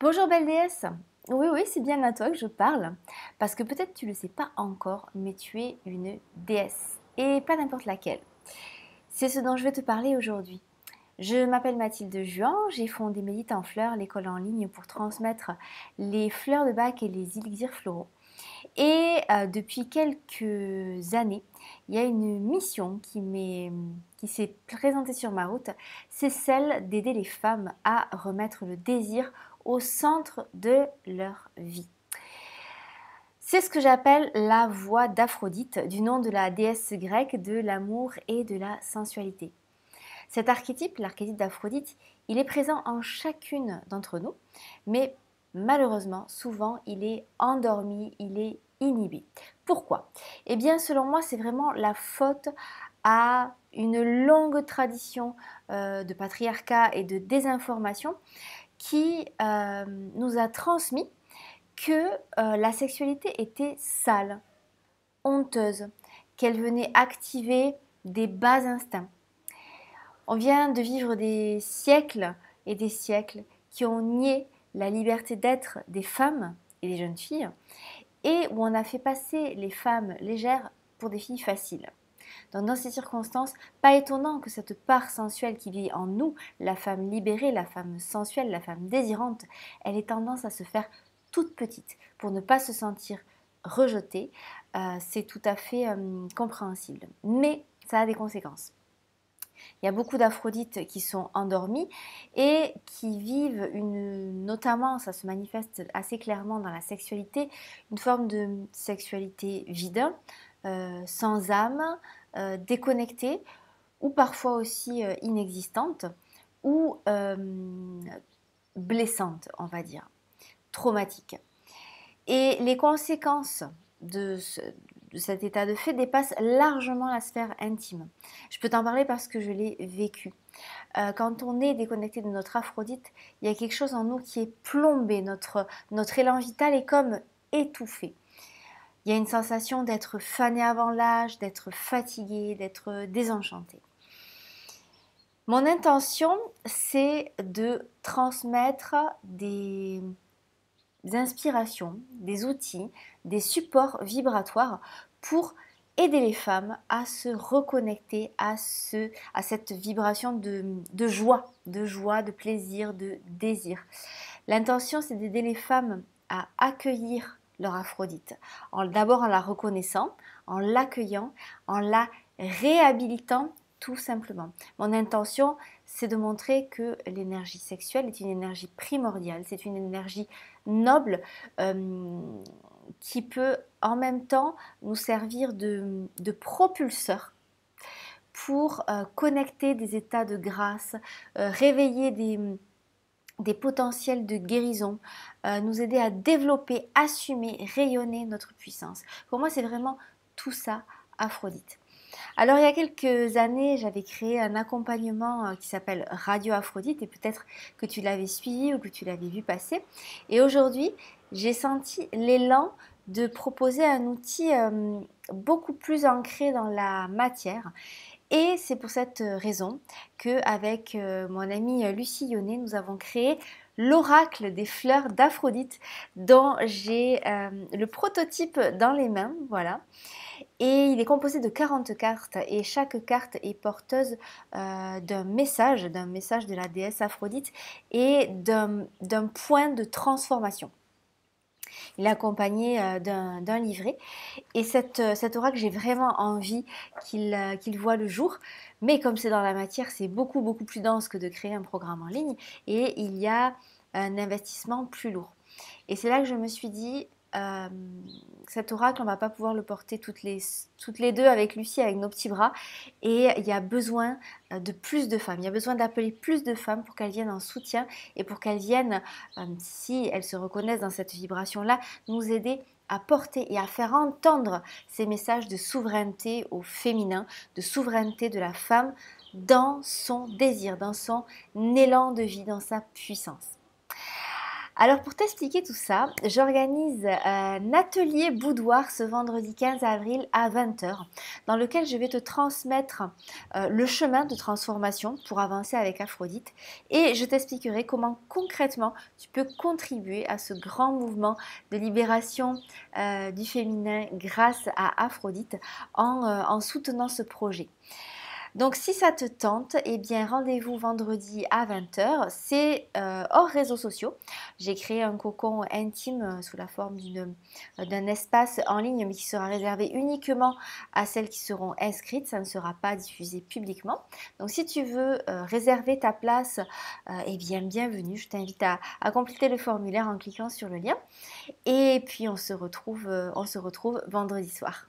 Bonjour belle déesse Oui, oui, c'est bien à toi que je parle, parce que peut-être tu ne le sais pas encore, mais tu es une déesse, et pas n'importe laquelle. C'est ce dont je vais te parler aujourd'hui. Je m'appelle Mathilde Juan, j'ai fondé Médite en fleurs, l'école en ligne pour transmettre les fleurs de bac et les élixirs floraux. Et euh, depuis quelques années, il y a une mission qui, qui s'est présentée sur ma route, c'est celle d'aider les femmes à remettre le désir au centre de leur vie. C'est ce que j'appelle la voix d'Aphrodite, du nom de la déesse grecque de l'amour et de la sensualité. Cet archétype, l'archétype d'Aphrodite, il est présent en chacune d'entre nous, mais malheureusement, souvent, il est endormi, il est inhibé. Pourquoi Eh bien, selon moi, c'est vraiment la faute à une longue tradition euh, de patriarcat et de désinformation qui euh, nous a transmis que euh, la sexualité était sale, honteuse, qu'elle venait activer des bas instincts. On vient de vivre des siècles et des siècles qui ont nié la liberté d'être des femmes et des jeunes filles, et où on a fait passer les femmes légères pour des filles faciles. Donc dans ces circonstances, pas étonnant que cette part sensuelle qui vit en nous, la femme libérée, la femme sensuelle, la femme désirante, elle ait tendance à se faire toute petite pour ne pas se sentir rejetée. Euh, c'est tout à fait euh, compréhensible. Mais ça a des conséquences. Il y a beaucoup d'Aphrodites qui sont endormies et qui vivent une, notamment, ça se manifeste assez clairement dans la sexualité, une forme de sexualité vide, euh, sans âme, euh, déconnectée ou parfois aussi euh, inexistante ou blessante, on va dire, traumatique. Et les conséquences de, cet état de fait dépassent largement la sphère intime. Je peux t'en parler parce que je l'ai vécu. quand on est déconnecté de notre Aphrodite, il y a quelque chose en nous qui est plombé, notre, notre élan vital est comme étouffé. Il y a une sensation d'être fané avant l'âge, d'être fatigué, d'être désenchanté. Mon intention, c'est de transmettre des inspirations, des outils, des supports vibratoires pour aider les femmes à se reconnecter à, ce, à cette vibration de joie, de joie, de plaisir, de désir. L'intention, c'est d'aider les femmes à accueillir leur Aphrodite. D'abord en la reconnaissant, en l'accueillant, en la réhabilitant tout simplement. Mon intention, c'est de montrer que l'énergie sexuelle est une énergie primordiale, c'est une énergie noble euh, qui peut en même temps nous servir de, propulseur pour euh, connecter des états de grâce, euh, réveiller des des potentiels de guérison, euh, nous aider à développer, assumer, rayonner notre puissance. Pour moi, c'est vraiment tout ça, Aphrodite. Alors il y a quelques années, j'avais créé un accompagnement euh, qui s'appelle Radio Aphrodite et peut-être que tu l'avais suivi ou que tu l'avais vu passer. Et aujourd'hui, j'ai senti l'élan de proposer un outil euh, beaucoup plus ancré dans la matière et c'est pour cette euh, raison qu'avec euh, mon amie euh, Lucie Yonnet, nous avons créé l'oracle des fleurs d'Aphrodite dont j'ai le prototype dans les mains, voilà. Et il est composé de 40 cartes et chaque carte est porteuse d'un message, d'un message de la déesse Aphrodite et d'un point de transformation. Il est euh, d'un livret. Et cette, euh, cet oracle, j'ai vraiment envie euh, qu'il voit le jour. Mais comme c'est dans la matière, c'est beaucoup, beaucoup plus dense que de créer un programme en ligne. Et il y a un investissement plus lourd. Et c'est là que je me suis dit, euh, cet oracle, on va pas pouvoir le porter toutes les, toutes les deux avec Lucie, avec nos petits bras. Et il y a besoin euh, de plus de femmes. Il y a besoin d'appeler plus de femmes pour qu'elles viennent en soutien et pour qu'elles viennent, euh, si elles se reconnaissent dans cette vibration-là, nous aider à porter et à faire entendre ces messages de souveraineté au féminin, de souveraineté de la femme dans son désir, dans son élan de vie, dans sa puissance. Alors pour t'expliquer tout ça, j'organise euh, un atelier boudoir ce vendredi 15 avril à 20h dans lequel je vais te transmettre euh, le chemin de transformation pour avancer avec Aphrodite et je t'expliquerai comment concrètement tu peux contribuer à ce grand mouvement de libération euh, du féminin grâce à Aphrodite en, en soutenant ce projet. Donc si ça te tente, eh bien rendez-vous vendredi à 20h. C'est euh, hors réseaux sociaux. J'ai créé un cocon intime euh, sous la forme euh, d'un espace en ligne mais qui sera réservé uniquement à celles qui seront inscrites. Ça ne sera pas diffusé publiquement. Donc si tu veux réserver ta place, eh bien bienvenue. Je t'invite à, à, compléter le formulaire en cliquant sur le lien. Et puis on se retrouve, on se retrouve vendredi soir.